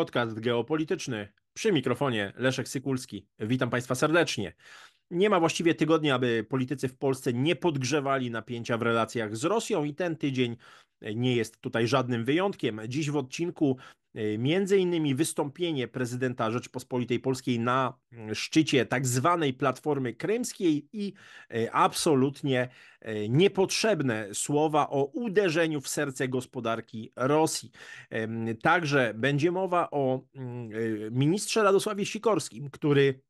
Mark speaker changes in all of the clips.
Speaker 1: Podcast geopolityczny. Przy mikrofonie Leszek Sykulski. Witam Państwa serdecznie. Nie ma właściwie tygodnia, aby politycy w Polsce nie podgrzewali napięcia w relacjach z Rosją i ten tydzień nie jest tutaj żadnym wyjątkiem. Dziś w odcinku E, między innymi wystąpienie prezydenta Rzeczpospolitej Polskiej na mm, szczycie tak zwanej Platformy Krymskiej i e, absolutnie e, niepotrzebne słowa o uderzeniu w serce gospodarki Rosji. Także będzie mowa o mm, ministrze Radosławie Sikorskim, który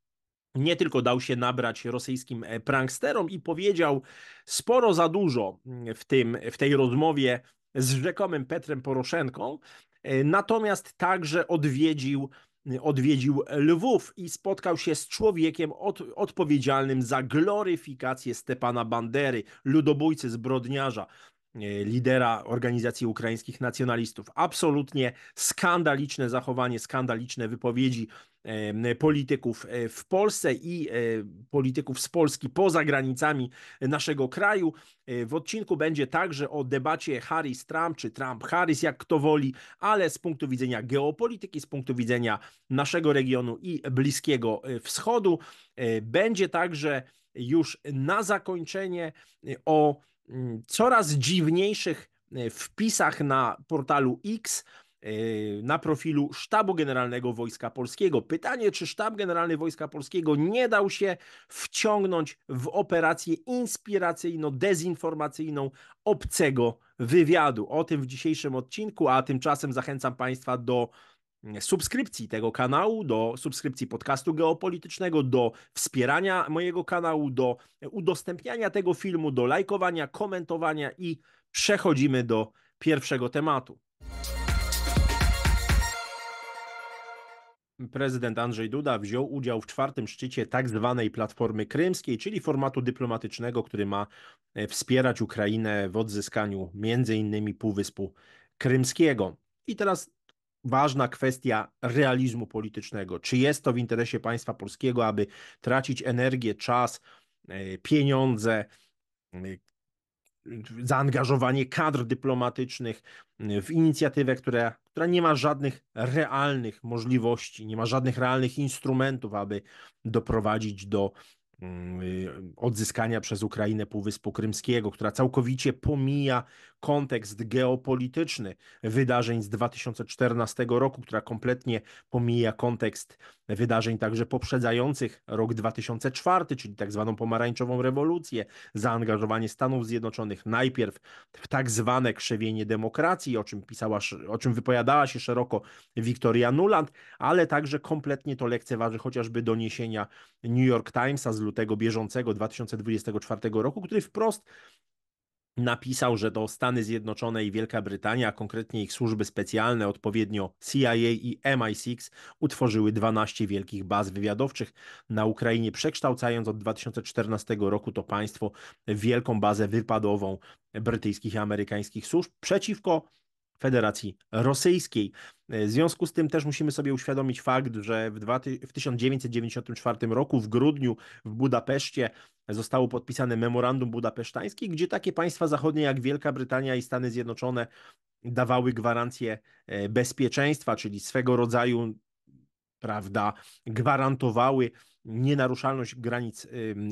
Speaker 1: nie tylko dał się nabrać rosyjskim pranksterom i powiedział sporo za dużo mm, w, tym, w tej rozmowie z rzekomym Petrem Poroszenką, E, natomiast także odwiedził odwiedził Lwów i spotkał się z człowiekiem od, odpowiedzialnym za gloryfikację Stepana Bandery, ludobójcy, zbrodniarza. E, lidera organizacji ukraińskich nacjonalistów. Absolutnie skandaliczne zachowanie, skandaliczne wypowiedzi polityków e, w Polsce i e, polityków z Polski poza granicami naszego kraju. W odcinku będzie także o debacie Harris-Trump czy Trump-Harris, jak kto woli, ale z punktu widzenia geopolityki, z punktu widzenia naszego regionu i Bliskiego Wschodu. Będzie także już na zakończenie o Mm, coraz dziwniejszych e, wpisach na portalu X e, na profilu Sztabu Generalnego Wojska Polskiego. Pytanie, czy Sztab Generalny Wojska Polskiego nie dał się wciągnąć w operację inspiracyjno-dezinformacyjną obcego wywiadu. O tym w dzisiejszym odcinku, a tymczasem zachęcam Państwa do subskrypcji tego kanału, do subskrypcji podcastu geopolitycznego, do wspierania mojego kanału, do udostępniania tego filmu, do lajkowania, komentowania i przechodzimy do pierwszego tematu. Prezydent Andrzej Duda wziął udział w czwartym szczycie tak zwanej Platformy Krymskiej, czyli formatu dyplomatycznego, który ma e, wspierać Ukrainę w odzyskaniu m.in. Półwyspu Krymskiego. I teraz ważna kwestia realizmu politycznego. Czy jest to w interesie państwa polskiego, aby tracić energię, czas, e, pieniądze, e, zaangażowanie kadr dyplomatycznych e, w inicjatywę, która, która nie ma żadnych realnych możliwości, nie ma żadnych realnych instrumentów, aby doprowadzić do mm, odzyskania przez Ukrainę Półwyspu Krymskiego, która całkowicie pomija kontekst geopolityczny wydarzeń z 2014 roku, która kompletnie pomija kontekst wydarzeń także poprzedzających rok 2004, czyli tak zwaną pomarańczową rewolucję, zaangażowanie Stanów Zjednoczonych najpierw w tak zwane krzewienie demokracji, o czym pisała, o czym wypowiadała się szeroko Victoria Nuland, ale także kompletnie to lekceważy chociażby doniesienia New York Timesa z lutego bieżącego 2024 roku, który wprost napisał, że to Stany Zjednoczone i Wielka Brytania, a konkretnie ich służby specjalne, odpowiednio CIA i MI6, utworzyły 12 wielkich baz wywiadowczych na Ukrainie, przekształcając od 2014 roku to państwo w wielką bazę wypadową brytyjskich i amerykańskich służb przeciwko Federacji Rosyjskiej. W związku z tym też musimy sobie uświadomić fakt, że w, 1994 roku, w grudniu w Budapeszcie, zostało podpisane memorandum budapesztańskie, gdzie takie państwa zachodnie jak Wielka Brytania i Stany Zjednoczone dawały gwarancję e, bezpieczeństwa, czyli swego rodzaju, prawda, gwarantowały nienaruszalność granic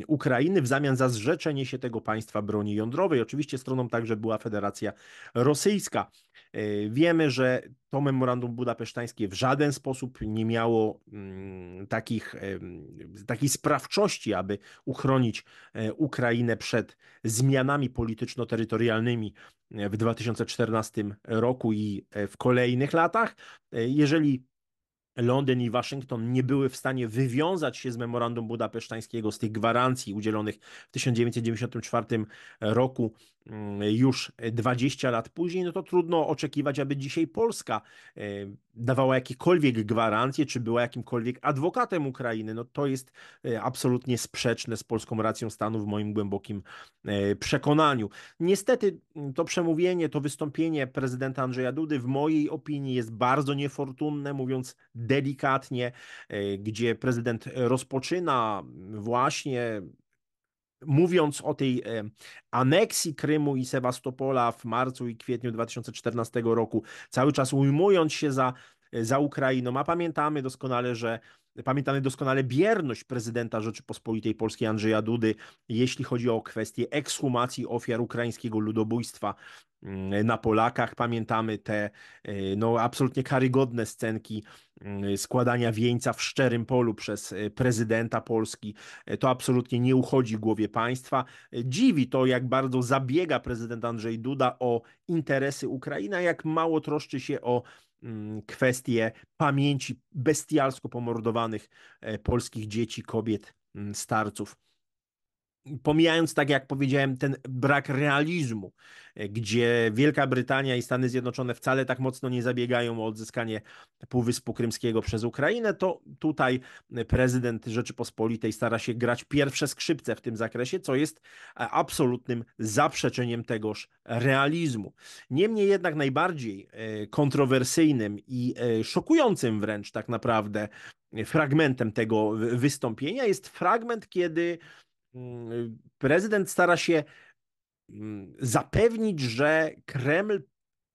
Speaker 1: Ukrainy w zamian za zrzeczenie się tego państwa broni jądrowej. Oczywiście stroną także była Federacja Rosyjska. E, wiemy, że to memorandum budapesztańskie w żaden sposób nie miało mm, takich, takiej sprawczości, aby uchronić e, Ukrainę przed zmianami polityczno-terytorialnymi e, w 2014 roku i w kolejnych latach. Jeżeli Londyn i Waszyngton nie były w stanie wywiązać się z memorandum budapesztańskiego, z tych gwarancji udzielonych w 1994 roku, mm, już 20 lat później, no to trudno oczekiwać, aby dzisiaj Polska e, dawała jakiekolwiek gwarancje, czy była jakimkolwiek adwokatem Ukrainy. No to jest e, absolutnie sprzeczne z polską racją stanu w moim głębokim e, przekonaniu. Niestety mm, to przemówienie, to wystąpienie prezydenta Andrzeja Dudy w mojej opinii jest bardzo niefortunne, mówiąc delikatnie, e, gdzie prezydent rozpoczyna właśnie mówiąc o tej e, aneksji Krymu i Sewastopola w marcu i kwietniu 2014 roku, cały czas ujmując się za, e, za Ukrainą, a pamiętamy doskonale, że Pamiętamy doskonale bierność prezydenta Rzeczypospolitej Polskiej Andrzeja Dudy, jeśli chodzi o kwestię ekshumacji ofiar ukraińskiego ludobójstwa mm, na Polakach. Pamiętamy te no, absolutnie karygodne scenki Mm, y, składania wieńca w szczerym polu przez y, prezydenta Polski. Y, to absolutnie nie uchodzi głowie państwa. Dziwi to, jak bardzo zabiega prezydent Andrzej Duda o interesy Ukrainy, jak mało troszczy się o mm, kwestie pamięci bestialsko pomordowanych polskich dzieci, kobiet, mm, starców pomijając, tak jak powiedziałem, ten brak realizmu, e, gdzie Wielka Brytania i Stany Zjednoczone wcale tak mocno nie zabiegają o odzyskanie Półwyspu Krymskiego przez Ukrainę, to tutaj prezydent Rzeczypospolitej stara się grać pierwsze skrzypce w tym zakresie, co jest e, absolutnym zaprzeczeniem tegoż realizmu. Niemniej jednak najbardziej e, kontrowersyjnym i szokującym wręcz tak naprawdę fragmentem tego wystąpienia jest fragment, kiedy prezydent stara się mm, zapewnić, że Kreml,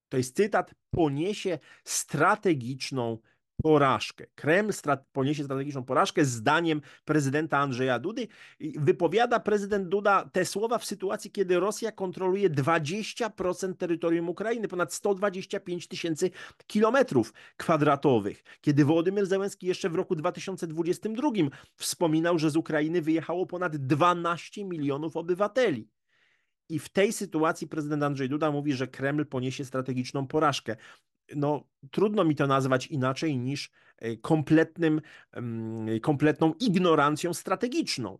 Speaker 1: to jest cytat, poniesie strategiczną porażkę. Kreml strat poniesie strategiczną porażkę, zdaniem prezydenta Andrzeja Dudy. Wypowiada prezydent Duda te słowa w sytuacji, kiedy Rosja kontroluje 20% terytorium Ukrainy, ponad 125 tysięcy kilometrów kwadratowych. Kiedy Władimir Zełenski jeszcze w roku 2022 wspominał, że z Ukrainy wyjechało ponad 12 milionów obywateli. I w tej sytuacji prezydent Andrzej Duda mówi, że Kreml poniesie strategiczną porażkę no, trudno mi to nazwać inaczej niż e, kompletnym, kompletną ignorancją strategiczną.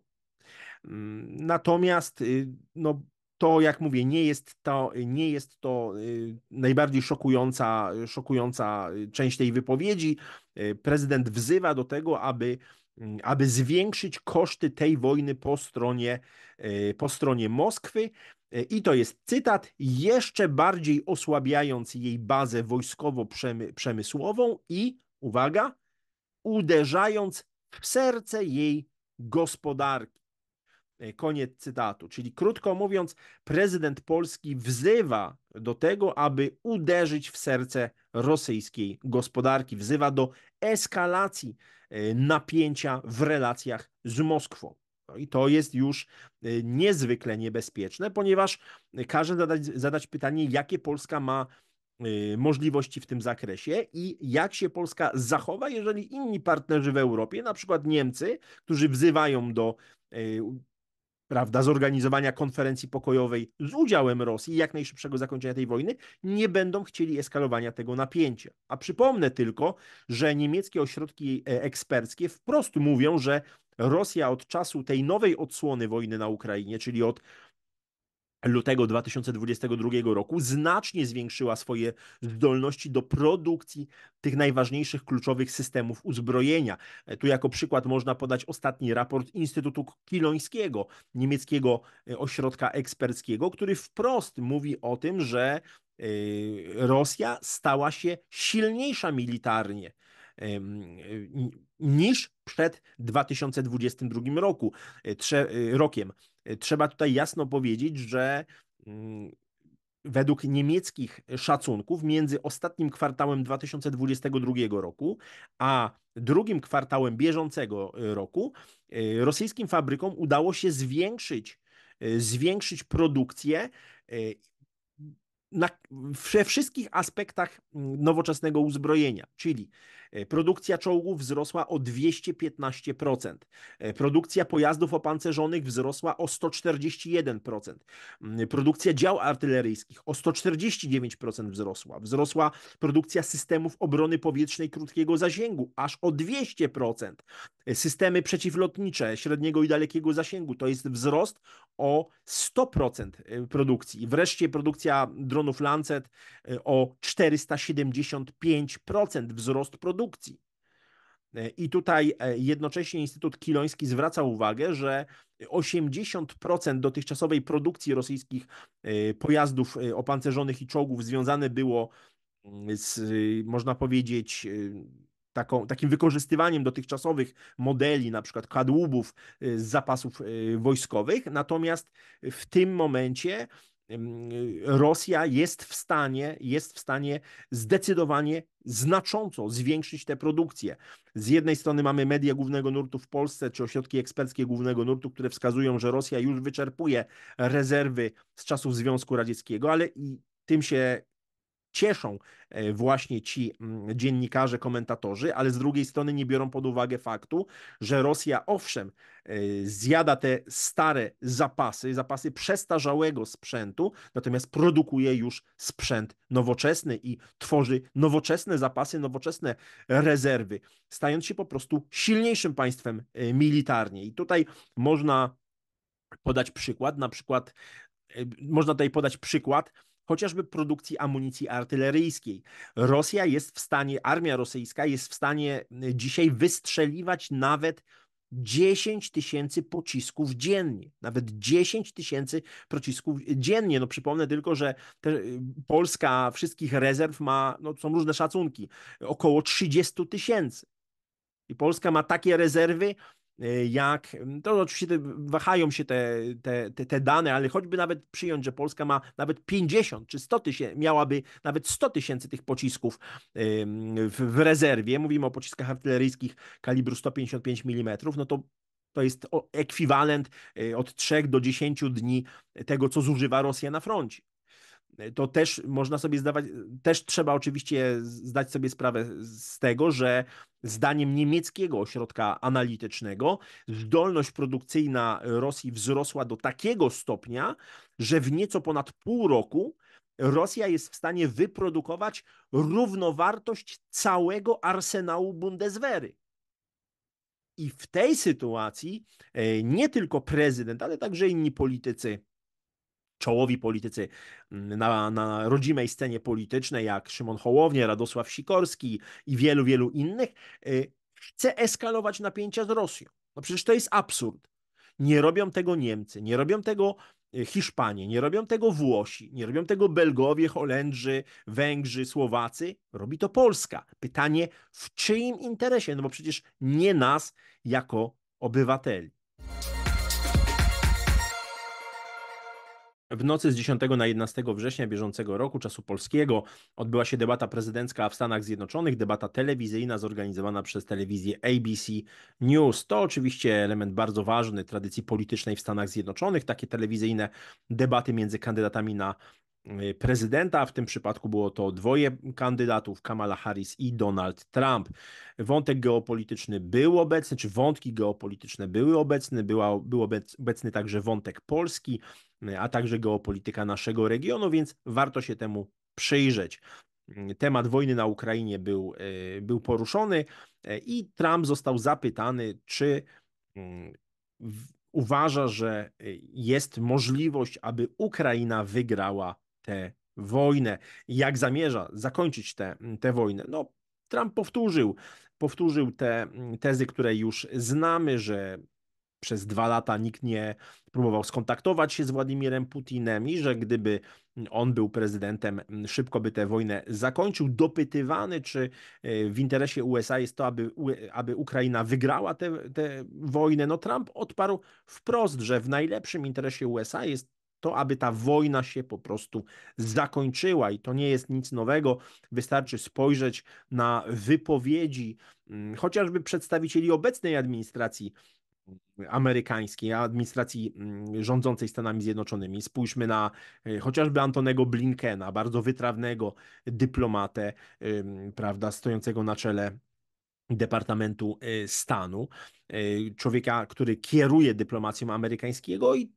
Speaker 1: Mm, natomiast y, no, to, jak mówię, nie jest to, nie jest to y, najbardziej szokująca, szokująca y, część tej wypowiedzi. Prezydent wzywa do tego, aby, mm, aby zwiększyć koszty tej wojny po stronie, po stronie Moskwy E, I to jest cytat, jeszcze bardziej osłabiając jej bazę wojskowo-przemysłową i, uwaga, uderzając w serce jej gospodarki. E, koniec cytatu. Czyli krótko mówiąc, prezydent Polski wzywa do tego, aby uderzyć w serce rosyjskiej gospodarki, wzywa do eskalacji e, napięcia w relacjach z Moskwą. No i to jest już y, niezwykle niebezpieczne, ponieważ każe zadać, zadać pytanie, jakie Polska ma y, możliwości w tym zakresie i jak się Polska zachowa, jeżeli inni partnerzy w Europie, na przykład Niemcy, którzy wzywają do y, prawda, zorganizowania konferencji pokojowej z udziałem Rosji i jak najszybszego zakończenia tej wojny, nie będą chcieli eskalowania tego napięcia. A przypomnę tylko, że niemieckie ośrodki e, eksperckie wprost mówią, że Rosja od czasu tej nowej odsłony wojny na Ukrainie, czyli od lutego 2022 roku znacznie zwiększyła swoje zdolności do produkcji tych najważniejszych kluczowych systemów uzbrojenia. E, tu jako przykład można podać ostatni raport Instytutu Kilońskiego, niemieckiego e, ośrodka eksperckiego, który wprost mówi o tym, że e, Rosja stała się silniejsza militarnie niż przed 2022 roku, rokiem. Trzeba tutaj jasno powiedzieć, że mm, według niemieckich szacunków między ostatnim kwartałem 2022 roku a drugim kwartałem bieżącego y, roku y, rosyjskim fabrykom udało się zwiększyć y, zwiększyć produkcję na, we wszystkich aspektach mm, nowoczesnego uzbrojenia, czyli E, produkcja czołgów wzrosła o 215%. E, produkcja pojazdów opancerzonych wzrosła o 141%. Mm, produkcja dział artyleryjskich o 149% wzrosła. Wzrosła produkcja systemów obrony powietrznej krótkiego zasięgu aż o 200%. E, systemy przeciwlotnicze średniego i dalekiego zasięgu to jest wzrost o 100% produkcji. Wreszcie produkcja dronów Lancet o 475% wzrost produkcji produkcji. E, I tutaj e, jednocześnie Instytut Kiloński zwraca uwagę, że 80% dotychczasowej produkcji rosyjskich e, pojazdów opancerzonych i czołgów związane było mm, z, można powiedzieć, taką, takim wykorzystywaniem dotychczasowych modeli, na przykład kadłubów z zapasów wojskowych. Natomiast w tym momencie Rosja jest w stanie, jest w stanie zdecydowanie znacząco zwiększyć tę produkcję. Z jednej strony mamy media głównego nurtu w Polsce, czy ośrodki eksperckie głównego nurtu, które wskazują, że Rosja już wyczerpuje rezerwy z czasów Związku Radzieckiego, ale i tym się cieszą e, właśnie ci mm, dziennikarze, komentatorzy, ale z drugiej strony nie biorą pod uwagę faktu, że Rosja owszem e, zjada te stare zapasy, zapasy przestarzałego sprzętu, natomiast produkuje już sprzęt nowoczesny i tworzy nowoczesne zapasy, nowoczesne rezerwy, stając się po prostu silniejszym państwem e, militarnie. I tutaj można podać przykład, na przykład można tutaj podać przykład chociażby produkcji amunicji artyleryjskiej. Rosja jest w stanie, armia rosyjska jest w stanie dzisiaj wystrzeliwać nawet 10 tysięcy pocisków dziennie, nawet 10 tysięcy pocisków dziennie. No przypomnę tylko, że y, Polska wszystkich rezerw ma, no są różne szacunki, około 30 tysięcy. I Polska ma takie rezerwy, Y, jak mm, to oczywiście te, wahają się te, te, te, te, dane, ale choćby nawet przyjąć, że Polska ma nawet 50 czy 100 tysięcy, miałaby nawet 100 tysięcy tych pocisków w, w rezerwie, mówimy o pociskach artyleryjskich kalibru 155 mm, no to to jest ekwiwalent y, od 3 do 10 dni tego, co zużywa Rosja na froncie to też można sobie zdawać, też trzeba oczywiście zdać sobie sprawę z tego, że zdaniem niemieckiego ośrodka analitycznego zdolność produkcyjna Rosji wzrosła do takiego stopnia, że w nieco ponad pół roku Rosja jest w stanie wyprodukować równowartość całego arsenału Bundeswehry. I w tej sytuacji e, nie tylko prezydent, ale także inni politycy czołowi politycy mm, na, na rodzimej scenie politycznej, jak Szymon Hołownie, Radosław Sikorski i wielu, wielu innych, y, chce eskalować napięcia z Rosją. No przecież to jest absurd. Nie robią tego Niemcy, nie robią tego y, Hiszpanie, nie robią tego Włosi, nie robią tego Belgowie, Holendrzy, Węgrzy, Słowacy. Robi to Polska. Pytanie, w czyim interesie? No bo przecież nie nas jako obywateli. W nocy z 10 na 11 września bieżącego roku czasu polskiego odbyła się debata prezydencka w Stanach Zjednoczonych, debata telewizyjna zorganizowana przez telewizję ABC News. To oczywiście element bardzo ważny tradycji politycznej w Stanach Zjednoczonych. Takie telewizyjne debaty między kandydatami na Y, prezydenta, a w tym przypadku było to dwoje kandydatów, Kamala Harris i Donald Trump. Wątek geopolityczny był obecny, czy wątki geopolityczne były obecne, była, był obecny także wątek Polski, y, a także geopolityka naszego regionu, więc warto się temu przyjrzeć. Y, temat wojny na Ukrainie był, był poruszony i Trump został zapytany, czy uważa, że jest możliwość, aby Ukraina wygrała tę wojnę. Jak zamierza zakończyć tę, tę wojnę? No, Trump powtórzył, powtórzył te mm, tezy, które już znamy, że przez dwa lata nikt nie próbował skontaktować się z Władimirem Putinem i że gdyby on był prezydentem, mm, szybko by tę wojnę zakończył. Dopytywany, czy y, w interesie USA jest to, aby, aby Ukraina wygrała tę, tę wojnę, no Trump odparł wprost, że w najlepszym interesie USA jest to, aby ta wojna się po prostu zakończyła. I to nie jest nic nowego. Wystarczy spojrzeć na wypowiedzi mm, chociażby przedstawicieli obecnej administracji mm, amerykańskiej, administracji mm, rządzącej Stanami Zjednoczonymi. Spójrzmy na e, chociażby Antonego Blinkena, bardzo wytrawnego dyplomatę, prawda, stojącego na czele Departamentu e, Stanu, e, człowieka, który kieruje dyplomacją amerykańskiego i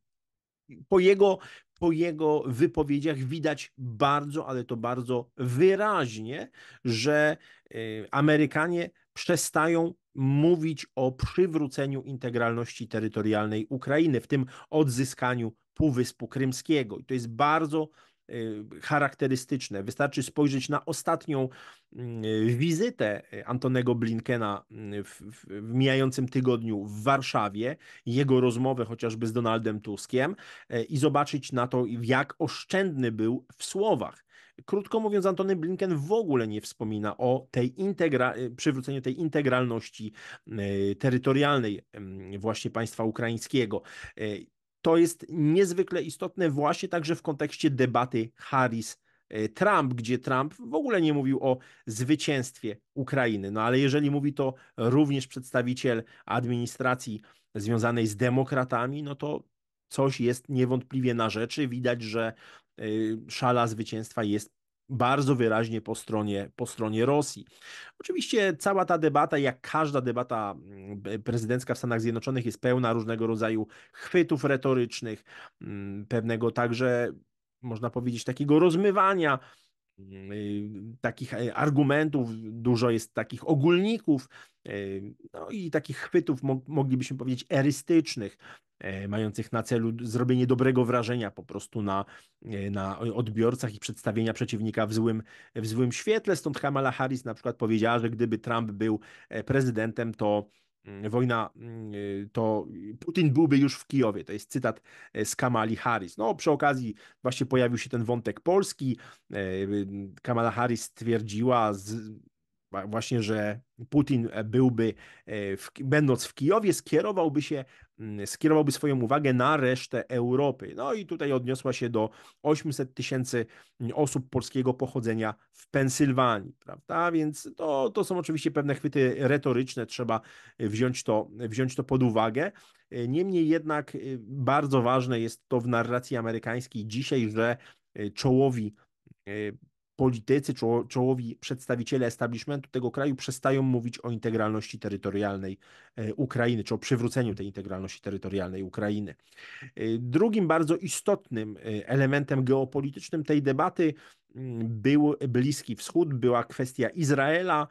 Speaker 1: po jego, po jego wypowiedziach widać bardzo, ale to bardzo wyraźnie, że y, Amerykanie przestają mówić o przywróceniu integralności terytorialnej Ukrainy, w tym odzyskaniu Półwyspu Krymskiego. I to jest bardzo Y, charakterystyczne. Wystarczy spojrzeć na ostatnią mm, y, wizytę y, Antonego Blinkena mm, w, w, w mijającym tygodniu w Warszawie, jego rozmowę chociażby z Donaldem Tuskiem i zobaczyć na to, jak oszczędny był w słowach. Krótko mówiąc, Antony Blinken w ogóle nie wspomina o tej integra przywróceniu tej integralności terytorialnej mm, właśnie państwa ukraińskiego to jest niezwykle istotne właśnie także w kontekście debaty Harris. Trump, gdzie Trump w ogóle nie mówił o zwycięstwie Ukrainy. No ale jeżeli mówi to również przedstawiciel administracji związanej z demokratami, no to coś jest niewątpliwie na rzeczy. Widać, że y, szala zwycięstwa jest bardzo wyraźnie po stronie, po stronie Rosji. Oczywiście cała ta debata, jak każda debata mm, prezydencka w Stanach Zjednoczonych, jest pełna różnego rodzaju chwytów retorycznych, mm, pewnego także, można powiedzieć, takiego rozmywania Mm, y, takich e, argumentów, dużo jest takich ogólników e, no i takich chwytów, moglibyśmy powiedzieć, erystycznych, e, mających na celu zrobienie dobrego wrażenia po prostu na, na odbiorcach i przedstawienia przeciwnika w złym, w złym świetle. Stąd Kamala Harris na przykład powiedziała, że gdyby Trump był prezydentem, to Mm, wojna, mm, y, to Putin byłby już w Kijowie. To jest cytat e, z Kamali Harris. No, przy okazji właśnie pojawił się ten wątek polski. E, y, Kamala Harris stwierdziła z, właśnie, że Putin byłby, e, w, będąc w Kijowie, skierowałby się Mm, skierowałby swoją uwagę na resztę Europy. No i tutaj odniosła się do 800 tysięcy mm, osób polskiego pochodzenia w Pensylwanii, prawda? Więc to, to są oczywiście pewne chwyty retoryczne, trzeba y, wziąć to, wziąć to pod uwagę. Y, niemniej jednak y, bardzo ważne jest to w narracji amerykańskiej dzisiaj, że czołowi politycy, czy czołowi przedstawiciele establishmentu tego kraju przestają mówić o integralności terytorialnej e, Ukrainy, czy o przywróceniu tej integralności terytorialnej Ukrainy. E, drugim bardzo istotnym e, elementem geopolitycznym tej debaty mm, był Bliski Wschód, była kwestia Izraela,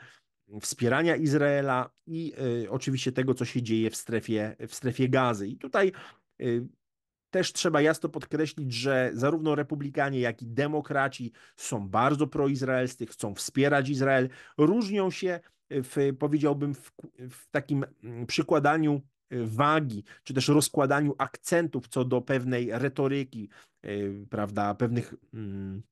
Speaker 1: wspierania Izraela i oczywiście tego, co się dzieje w strefie, w strefie gazy. I tutaj też trzeba jasno podkreślić, że zarówno republikanie, jak i demokraci są bardzo proizraelscy, chcą wspierać Izrael. Różnią się, w, powiedziałbym, w, w takim mm, przykładaniu e, wagi, czy też rozkładaniu akcentów co do pewnej retoryki, e, prawda, pewnych. Mm,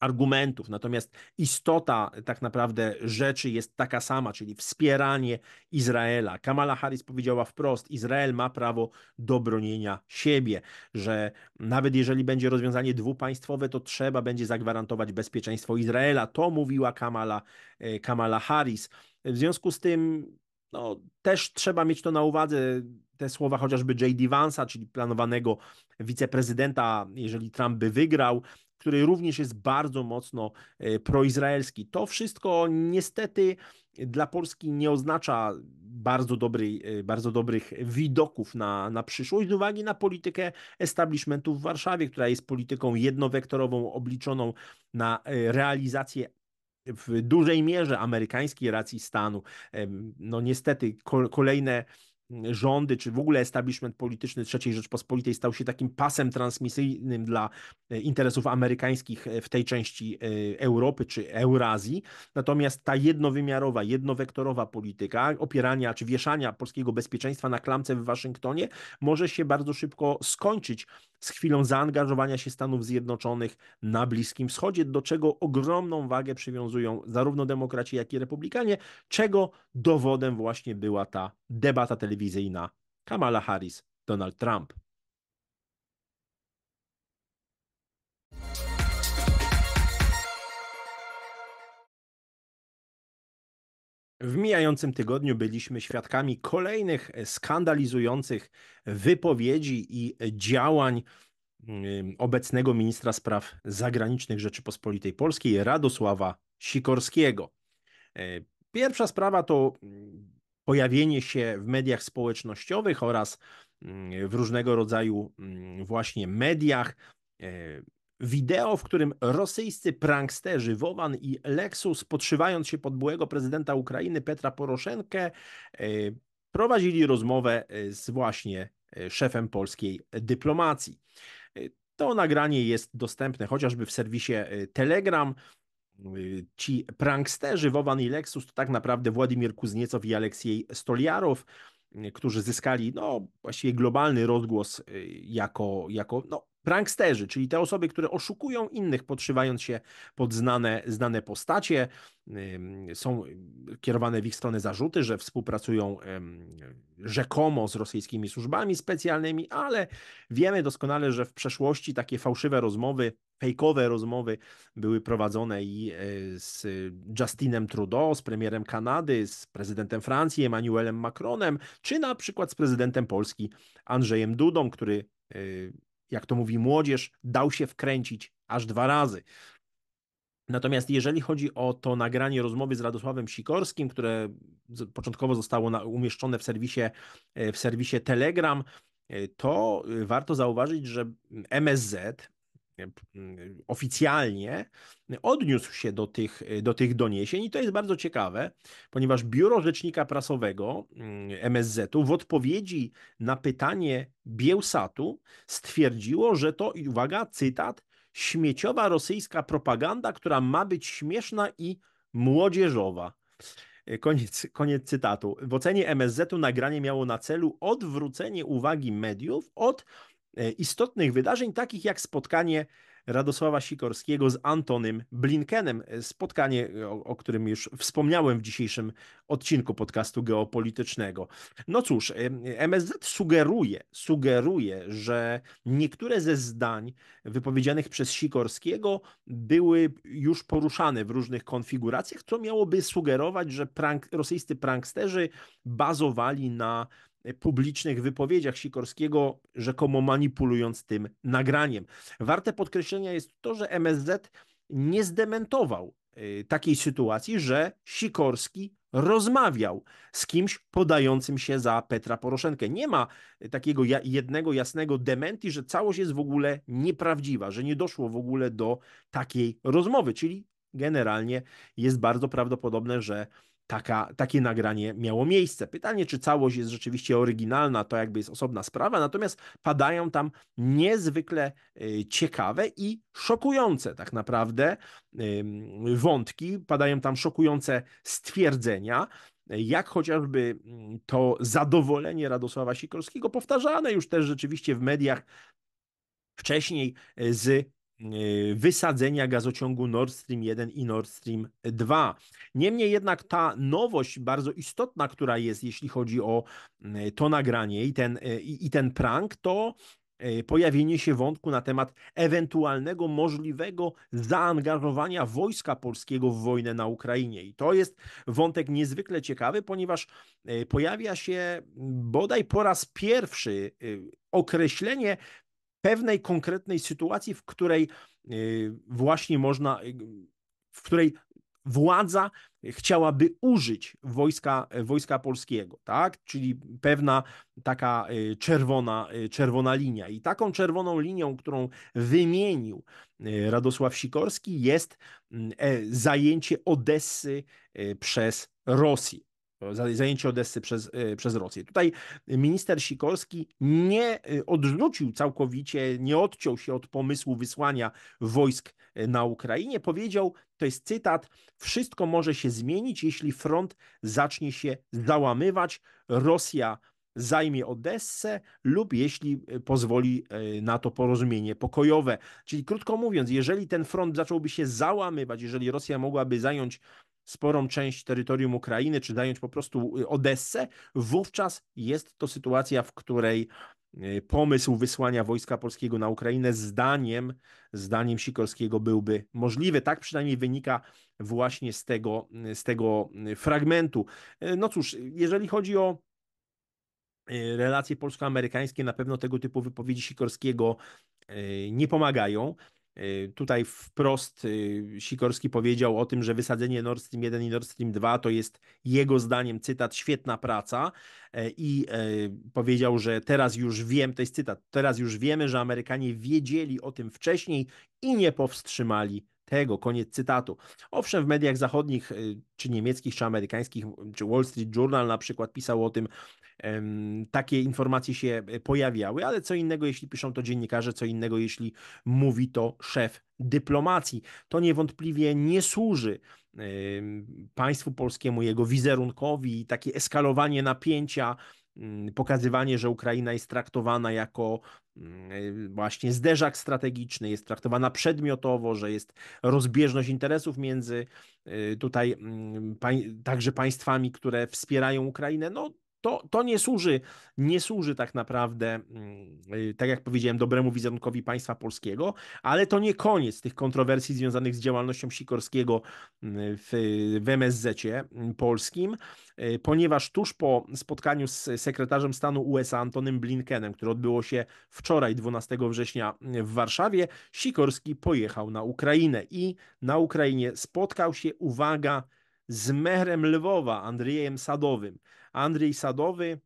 Speaker 1: argumentów. Natomiast istota e, tak naprawdę rzeczy jest taka sama, czyli wspieranie Izraela. Kamala Harris powiedziała wprost: Izrael ma prawo do bronienia siebie, że nawet jeżeli będzie rozwiązanie dwupaństwowe, to trzeba będzie zagwarantować bezpieczeństwo Izraela. To mówiła Kamala, e, Kamala Harris. W związku z tym no, też trzeba mieć to na uwadze, te słowa chociażby J.D. Vance'a, czyli planowanego wiceprezydenta, jeżeli Trump by wygrał, której również jest bardzo mocno e, proizraelski. To wszystko niestety dla Polski nie oznacza bardzo, dobry, e, bardzo dobrych widoków na, na przyszłość, z uwagi na politykę establishmentu w Warszawie, która jest polityką jednowektorową, obliczoną na e, realizację w dużej mierze amerykańskiej racji stanu. No niestety kolejne rządy, czy w ogóle establishment polityczny III Rzeczpospolitej stał się takim pasem transmisyjnym dla e, interesów amerykańskich e, w tej części e, Europy czy Eurazji. Natomiast ta jednowymiarowa, jednowektorowa polityka opierania czy wieszania polskiego bezpieczeństwa na klamce w Waszyngtonie może się bardzo szybko skończyć z chwilą zaangażowania się Stanów Zjednoczonych na Bliskim Wschodzie, do czego ogromną wagę przywiązują zarówno demokraci, jak i republikanie, czego dowodem właśnie była ta debata telewizyjna Kamala Harris, Donald Trump. W mijającym tygodniu byliśmy świadkami kolejnych e, skandalizujących wypowiedzi i e, działań obecnego ministra spraw zagranicznych Rzeczypospolitej Polskiej Radosława Sikorskiego. E, pierwsza sprawa to mm, pojawienie się w mediach społecznościowych oraz mm, w różnego rodzaju mm, właśnie mediach Wideo, w którym rosyjscy pranksterzy Wowan i Lexus, podszywając się pod byłego prezydenta Ukrainy Petra Poroszenkę, e, prowadzili rozmowę e, z właśnie e, szefem polskiej dyplomacji. To nagranie jest dostępne chociażby w serwisie Telegram. Ci pranksterzy Wowan i Lexus to tak naprawdę Władimir Kuzniecow i Aleksiej Stoliarow, którzy zyskali no, właściwie globalny rozgłos jako, jako no, pranksterzy, czyli te osoby, które oszukują innych, podszywając się pod znane, znane postacie. Są y, kierowane w ich stronę zarzuty, że współpracują rzekomo z rosyjskimi służbami specjalnymi, ale wiemy doskonale, że w przeszłości takie fałszywe rozmowy, fejkowe rozmowy były prowadzone i e, z Justinem Trudeau, z premierem Kanady, z prezydentem Francji Emmanuelem Macronem, czy na przykład z prezydentem Polski Andrzejem Dudą, który e, jak to mówi młodzież, dał się wkręcić aż dwa razy. Natomiast jeżeli chodzi o to nagranie rozmowy z Radosławem Sikorskim, które początkowo zostało umieszczone w serwisie, e, w serwisie Telegram, e, to e, warto zauważyć, że MSZ E, oficjalnie odniósł się do tych, e, do tych doniesień i to jest bardzo ciekawe, ponieważ Biuro Rzecznika Prasowego MSZ-u w odpowiedzi na pytanie Biełsatu stwierdziło, że to, i uwaga, cytat, śmieciowa rosyjska propaganda, która ma być śmieszna i młodzieżowa. E, koniec, koniec cytatu. W ocenie MSZ-u nagranie miało na celu odwrócenie uwagi mediów od E, istotnych wydarzeń, takich jak spotkanie Radosława Sikorskiego z Antonym Blinkenem. E, spotkanie, e, o, o, którym już wspomniałem w dzisiejszym odcinku podcastu geopolitycznego. No cóż, MSZ sugeruje, sugeruje, że niektóre ze zdań wypowiedzianych przez Sikorskiego były już poruszane w różnych konfiguracjach, co miałoby sugerować, że prank, rosyjscy pranksterzy bazowali na publicznych wypowiedziach Sikorskiego, rzekomo manipulując tym nagraniem. Warte podkreślenia jest to, że MSZ nie zdementował y, takiej sytuacji, że Sikorski rozmawiał z kimś podającym się za Petra Poroszenkę. Nie ma y, takiego jednego jasnego dementi, że całość jest w ogóle nieprawdziwa, że nie doszło w ogóle do takiej rozmowy, czyli generalnie jest bardzo prawdopodobne, że taka, takie nagranie miało miejsce. Pytanie, czy całość jest rzeczywiście oryginalna, to jakby jest osobna sprawa, natomiast padają tam niezwykle y, ciekawe i szokujące tak naprawdę wątki, padają tam szokujące stwierdzenia, jak chociażby mm, to zadowolenie Radosława Sikorskiego, powtarzane już też rzeczywiście w mediach wcześniej y, z E, wysadzenia gazociągu Nord Stream 1 i Nord Stream 2. Niemniej jednak ta nowość bardzo istotna, która jest, jeśli chodzi o e, to nagranie i ten, e, i, i ten prank, to pojawienie się wątku na temat ewentualnego możliwego zaangażowania wojska polskiego w wojnę na Ukrainie. I to jest wątek niezwykle ciekawy, ponieważ pojawia się bodaj po raz pierwszy określenie pewnej konkretnej sytuacji, w której y, właśnie można, y, w której władza chciałaby użyć wojska, wojska polskiego, tak? Czyli pewna taka y, czerwona, czerwona linia. I taką czerwoną linią, którą wymienił Radosław Sikorski, jest e, zajęcie Odessy przez Rosję zajęcie Odessy przez, y, przez Rosję. Tutaj minister Sikorski nie y, odrzucił całkowicie, nie odciął się od pomysłu wysłania wojsk y, na Ukrainie. Powiedział, to jest cytat, wszystko może się zmienić, jeśli front zacznie się załamywać, Rosja zajmie Odessę lub jeśli pozwoli na to porozumienie pokojowe. Czyli krótko mówiąc, jeżeli ten front zacząłby się załamywać, jeżeli Rosja mogłaby zająć sporą część terytorium Ukrainy, czy zająć po prostu y, Odessę, wówczas jest to sytuacja, w której y, pomysł wysłania wojska polskiego na Ukrainę zdaniem, zdaniem Sikorskiego byłby możliwy. Tak przynajmniej wynika właśnie z tego, y, z tego fragmentu. No cóż, jeżeli chodzi o relacje polsko-amerykańskie, na pewno tego typu wypowiedzi Sikorskiego nie pomagają. Y, tutaj wprost y, Sikorski powiedział o tym, że wysadzenie Nord Stream 1 i Nord Stream 2 to jest jego zdaniem, cytat, świetna praca e, i e, powiedział, że teraz już wiem, to jest cytat, teraz już wiemy, że Amerykanie wiedzieli o tym wcześniej i nie powstrzymali tego. Koniec cytatu. Owszem, w mediach zachodnich, y, czy niemieckich, czy amerykańskich, czy Wall Street Journal na przykład pisał o tym, takie informacje się e, pojawiały, ale co innego, jeśli piszą to dziennikarze, co innego, jeśli mówi to szef dyplomacji. To niewątpliwie nie służy państwu polskiemu, jego wizerunkowi, takie eskalowanie napięcia Mm, pokazywanie, że Ukraina jest traktowana jako mm, e, właśnie zderzak strategiczny, jest traktowana przedmiotowo, że jest rozbieżność interesów między y, tutaj mm, także państwami, które wspierają Ukrainę. No to, to nie służy, nie służy tak naprawdę, mm, y, tak jak powiedziałem, dobremu wizerunkowi państwa polskiego, ale to nie koniec tych kontrowersji związanych z działalnością Sikorskiego mm, w, w MSZ-cie mm, polskim, y, ponieważ tuż po spotkaniu z sekretarzem stanu USA Antonym Blinkenem, które odbyło się wczoraj, 12 września w Warszawie, Sikorski pojechał na Ukrainę i na Ukrainie spotkał się, uwaga, z merem Lwowa, Andrzejem Sadowym. Andrzej Sadowy,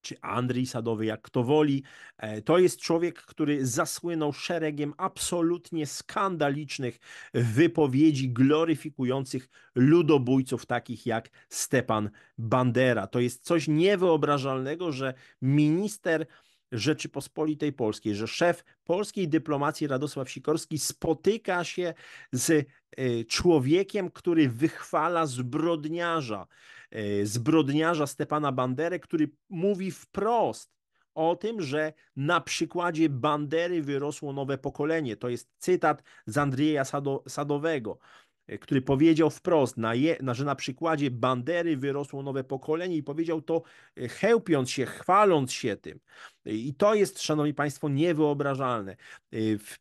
Speaker 1: czy Andrzej Sadowy, jak kto woli. E, to jest człowiek, który zasłynął szeregiem absolutnie skandalicznych wypowiedzi gloryfikujących ludobójców takich jak Stepan Bandera. To jest coś niewyobrażalnego, że minister Rzeczypospolitej Polskiej, że szef polskiej dyplomacji Radosław Sikorski spotyka się z e, człowiekiem, który wychwala zbrodniarza, E, zbrodniarza Stepana Banderę, który mówi wprost o tym, że na przykładzie Bandery wyrosło nowe pokolenie. To jest cytat z Andrieja Sado, Sadowego e, który powiedział wprost, na je, na, że na przykładzie Bandery wyrosło nowe pokolenie i powiedział to e, chełpiąc się, chwaląc się tym. I to jest, szanowni państwo, niewyobrażalne.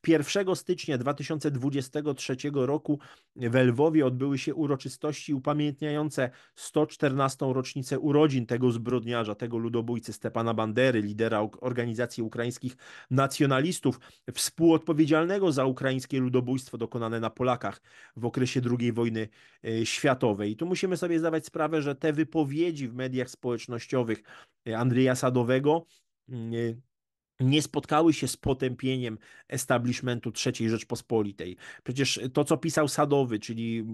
Speaker 1: 1 y, stycznia 2023 roku w Lwowie odbyły się uroczystości upamiętniające 114. rocznicę urodzin tego zbrodniarza, tego ludobójcy Stepana Bandery, lidera organizacji ukraińskich nacjonalistów, współodpowiedzialnego za ukraińskie ludobójstwo dokonane na Polakach w okresie II wojny y, światowej. I tu musimy sobie zdawać sprawę, że te wypowiedzi w mediach społecznościowych y, Andrzeja Sadowego Y, nie spotkały się z potępieniem establishmentu III Rzeczpospolitej. Przecież to, co pisał Sadowy, czyli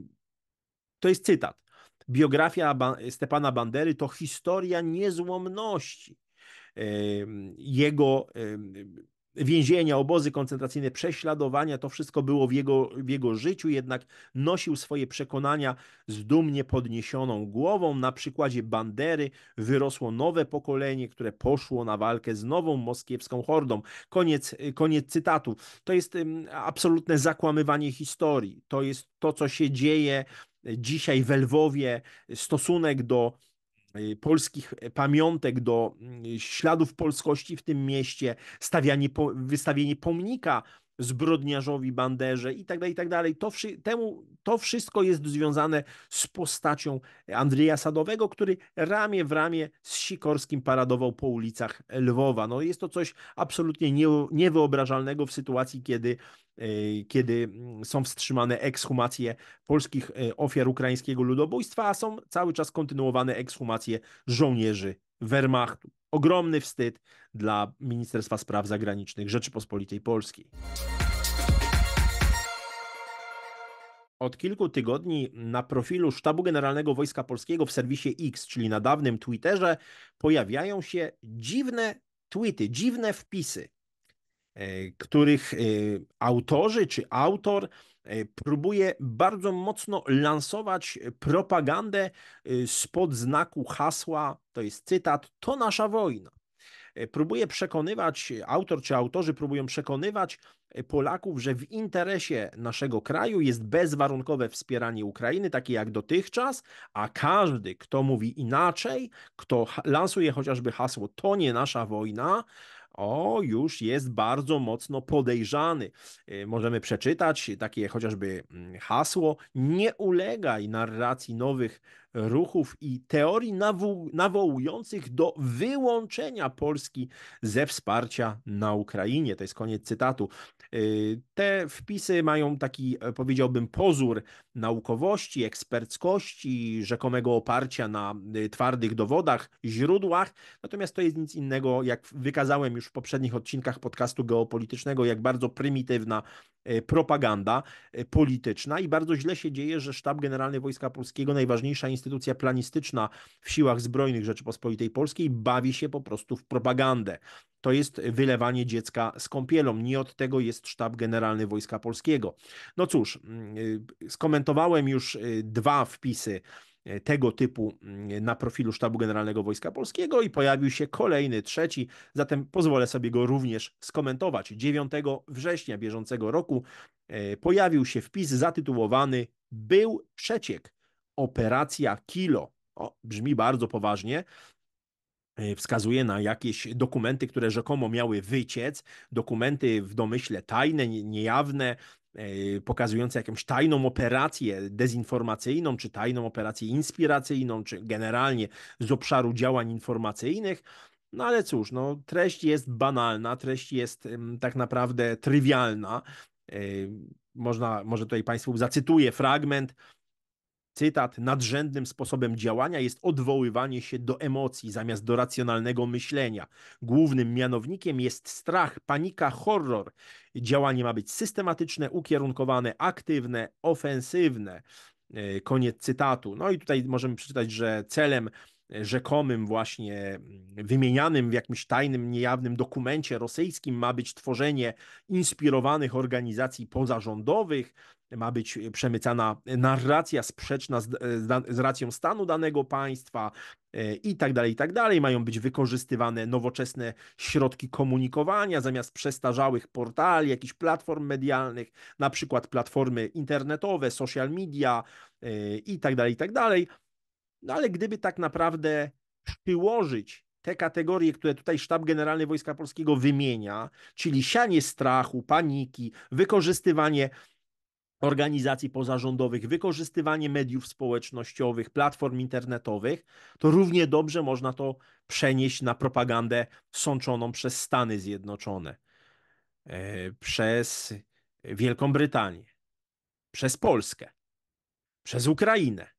Speaker 1: to jest cytat. Biografia Stepana Bandery to historia niezłomności jego więzienia, obozy koncentracyjne, prześladowania, to wszystko było w jego, w jego życiu, jednak nosił swoje przekonania z dumnie podniesioną głową. Na przykładzie Bandery wyrosło nowe pokolenie, które poszło na walkę z nową moskiewską hordą. Koniec, koniec cytatu. To jest absolutne zakłamywanie historii. To jest to, co się dzieje dzisiaj w Lwowie, stosunek do Y, polskich y, pamiątek, do mm, śladów polskości w tym mieście, stawianie, wystawienie pomnika zbrodniarzowi, banderze i tak dalej, i tak dalej. To, temu, to wszystko jest związane z postacią Andrzeja Sadowego, który ramię w ramię z Sikorskim paradował po ulicach Lwowa. No jest to coś absolutnie nie, niewyobrażalnego w sytuacji, kiedy e, kiedy mm, są wstrzymane ekshumacje polskich e, ofiar ukraińskiego ludobójstwa, a są cały czas kontynuowane ekshumacje żołnierzy Wehrmachtu. Ogromny wstyd dla Ministerstwa Spraw Zagranicznych Rzeczypospolitej Polskiej. Od kilku tygodni na profilu Sztabu Generalnego Wojska Polskiego w serwisie X, czyli na dawnym Twitterze, pojawiają się dziwne tweety, dziwne wpisy, e, których e, autorzy czy autor E, próbuje bardzo mocno lansować e, propagandę e, spod znaku hasła, to jest cytat, to nasza wojna. Próbuje przekonywać, autor czy autorzy próbują przekonywać Polaków, że w interesie naszego kraju jest bezwarunkowe wspieranie Ukrainy, takie jak dotychczas, a każdy, kto mówi inaczej, kto lansuje chociażby hasło to nie nasza wojna, o, już jest bardzo mocno podejrzany. E, możemy przeczytać takie chociażby mm, hasło: nie ulegaj narracji nowych ruchów i teorii nawo nawołujących do wyłączenia Polski ze wsparcia na Ukrainie. To jest koniec cytatu. Y, te wpisy mają taki, e, powiedziałbym, pozór naukowości, eksperckości, rzekomego oparcia na y, twardych dowodach, źródłach. Natomiast to jest nic innego, jak wykazałem już w poprzednich odcinkach podcastu geopolitycznego, jak bardzo prymitywna y, propaganda polityczna i bardzo źle się dzieje, że Sztab Generalny Wojska Polskiego, najważniejsza instytucja, instytucja planistyczna w siłach zbrojnych Rzeczypospolitej Polskiej bawi się po prostu w propagandę. To jest wylewanie dziecka z kąpielą. Nie od tego jest Sztab Generalny Wojska Polskiego. No cóż, y, skomentowałem już y, dwa wpisy y, tego typu na profilu Sztabu Generalnego Wojska Polskiego i pojawił się kolejny, trzeci, zatem pozwolę sobie go również skomentować. 9 września bieżącego roku pojawił się wpis zatytułowany Był przeciek operacja Kilo, o, brzmi bardzo poważnie, e, wskazuje na jakieś dokumenty, które rzekomo miały wyciec, dokumenty w domyśle tajne, niejawne, e, pokazujące jakąś tajną operację dezinformacyjną, czy tajną operację inspiracyjną, czy generalnie z obszaru działań informacyjnych. No ale cóż, no, treść jest banalna, treść jest tak naprawdę trywialna. E, można, może tutaj Państwu zacytuję fragment cytat, nadrzędnym sposobem działania jest odwoływanie się do emocji zamiast do racjonalnego myślenia. Głównym mianownikiem jest strach, panika, horror. Działanie ma być systematyczne, ukierunkowane, aktywne, ofensywne. E, koniec cytatu. No i tutaj możemy przeczytać, że celem E, rzekomym właśnie mm, wymienianym w jakimś tajnym, niejawnym dokumencie rosyjskim ma być tworzenie inspirowanych organizacji pozarządowych, ma być e, przemycana narracja sprzeczna z, e, z, racją stanu danego państwa i tak dalej, i tak dalej. Mają być wykorzystywane nowoczesne środki komunikowania zamiast przestarzałych portali, jakichś platform medialnych, na przykład platformy internetowe, social media i tak dalej, i tak dalej. No ale gdyby tak naprawdę przyłożyć te kategorie, które tutaj Sztab Generalny Wojska Polskiego wymienia, czyli sianie strachu, paniki, wykorzystywanie organizacji pozarządowych, wykorzystywanie mediów społecznościowych, platform internetowych, to równie dobrze można to przenieść na propagandę sączoną przez Stany Zjednoczone, e, przez Wielką Brytanię, przez Polskę, przez Ukrainę.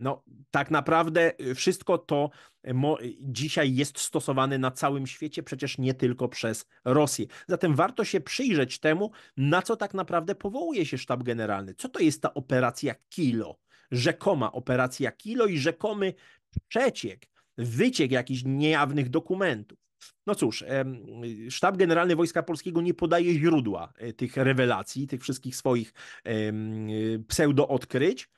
Speaker 1: No, tak naprawdę y, wszystko to y, y, dzisiaj jest stosowane na całym świecie, przecież nie tylko przez Rosję. Zatem warto się przyjrzeć temu, na co tak naprawdę powołuje się sztab generalny. Co to jest ta operacja Kilo? Rzekoma operacja Kilo i rzekomy przeciek, wyciek jakichś niejawnych dokumentów. No cóż, Sztab Generalny Wojska Polskiego nie podaje źródła tych rewelacji, tych wszystkich swoich pseudoodkryć.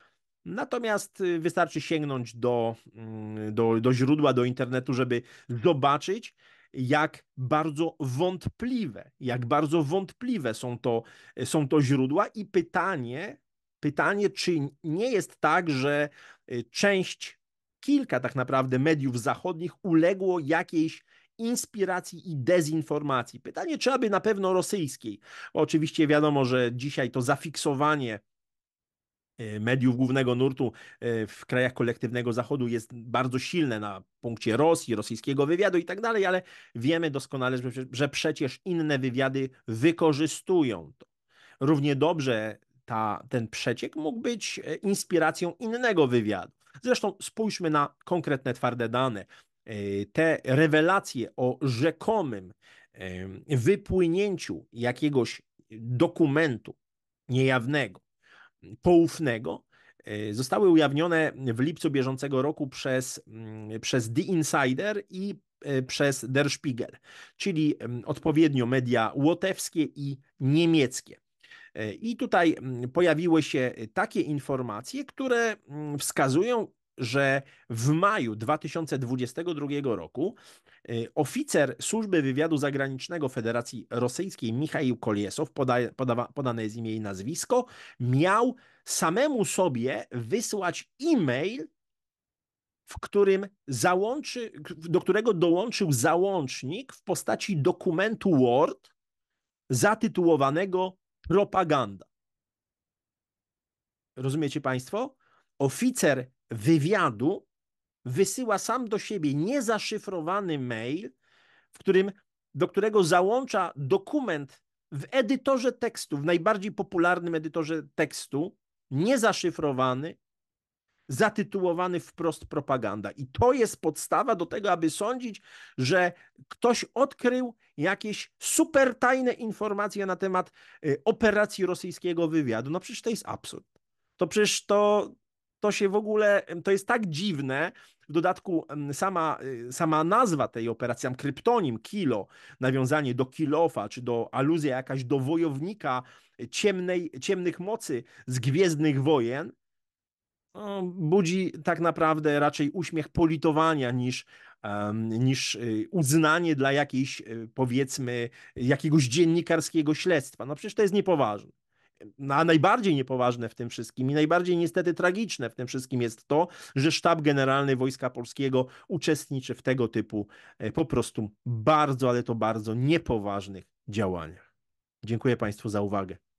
Speaker 1: Natomiast y, wystarczy sięgnąć do, mm, do, do źródła, do internetu, żeby zobaczyć, jak bardzo wątpliwe, jak bardzo wątpliwe są to, są to źródła i pytanie, pytanie, czy nie jest tak, że y, część, kilka tak naprawdę mediów zachodnich uległo jakiejś inspiracji i dezinformacji. Pytanie, czy aby na pewno rosyjskiej. oczywiście wiadomo, że dzisiaj to zafiksowanie E, mediów głównego nurtu e, w krajach kolektywnego Zachodu jest bardzo silne na punkcie Rosji, rosyjskiego wywiadu i tak dalej, ale wiemy doskonale, że przecież inne wywiady wykorzystują to. Równie dobrze ta, ten przeciek mógł być e, inspiracją innego wywiadu. Zresztą spójrzmy na konkretne twarde dane. Te rewelacje o rzekomym wypłynięciu jakiegoś dokumentu niejawnego poufnego e, zostały ujawnione w lipcu bieżącego roku przez, mm, przez The Insider i e, przez Der Spiegel, czyli mm, odpowiednio media łotewskie i niemieckie. E, I tutaj mm, pojawiły się takie informacje, które wskazują, że w maju 2022 roku y, oficer służby wywiadu zagranicznego Federacji Rosyjskiej Michał Koliesow, poda, poda, podane jest imię i nazwisko, miał samemu sobie wysłać e-mail, w którym załączy, do którego dołączył załącznik w postaci dokumentu Word zatytułowanego Propaganda. Rozumiecie Państwo? Oficer wywiadu wysyła sam do siebie niezaszyfrowany mail, w którym, do którego załącza dokument w edytorze tekstu, w najbardziej popularnym edytorze tekstu, niezaszyfrowany, zatytułowany wprost propaganda. I to jest podstawa do tego, aby sądzić, że ktoś odkrył jakieś supertajne informacje na temat y, operacji rosyjskiego wywiadu. No przecież to jest absurd. To przecież to, to się w ogóle, to jest tak dziwne, w dodatku sama, y, sama nazwa tej operacji, tam kryptonim Kilo, nawiązanie do Kilofa, czy do aluzja jakaś do wojownika y, ciemnej, ciemnych mocy z Gwiezdnych Wojen, no, budzi tak naprawdę raczej uśmiech politowania niż, niż y, uznanie dla jakiejś, powiedzmy, jakiegoś dziennikarskiego śledztwa. No przecież to jest niepoważne a najbardziej niepoważne w tym wszystkim i najbardziej niestety tragiczne w tym wszystkim jest to, że Sztab Generalny Wojska Polskiego uczestniczy w tego typu e, po prostu bardzo, ale to bardzo niepoważnych działaniach. Dziękuję Państwu za uwagę.